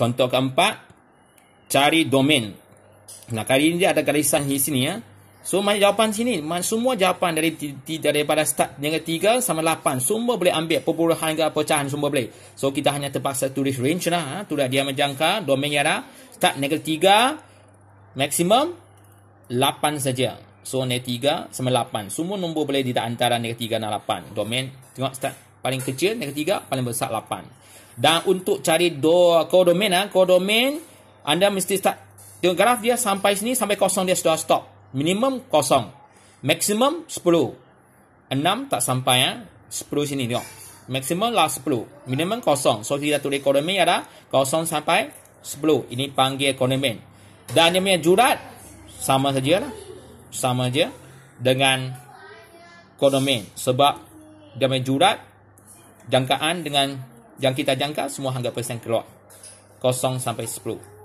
Contoh keempat, cari domain. Nah, kali ini dia ada garisan di sini ya. So, mana jawapan sini? Semua jawapan dari daripada start yang ketiga sama lapan. Semua boleh ambil perpuluhan ke pecahan, semua boleh. So, kita hanya terpaksa tulis range lah. Ha. dah dia menjangka domain yang ada. Lah. Start yang ketiga, maksimum lapan saja. So, yang ketiga sama lapan. Semua nombor boleh di antara yang ketiga dan lapan. Domain, tengok start paling kecil yang ketiga paling besar 8 dan untuk cari do kodomain ah kodomain anda mesti start tengok graf dia sampai sini sampai kosong dia sudah stop minimum kosong maksimum 10 6 tak sampai ya eh? 10 sini tengok maksimum lah 10 minimum kosong so kita tulis kodomain ada ya kosong sampai 10 ini panggil kodomain dan dia punya jurat sama saja lah sama saja dengan kodomain sebab dia punya jurat jangkaan dengan yang kita jangka semua persen keluar 0 sampai 10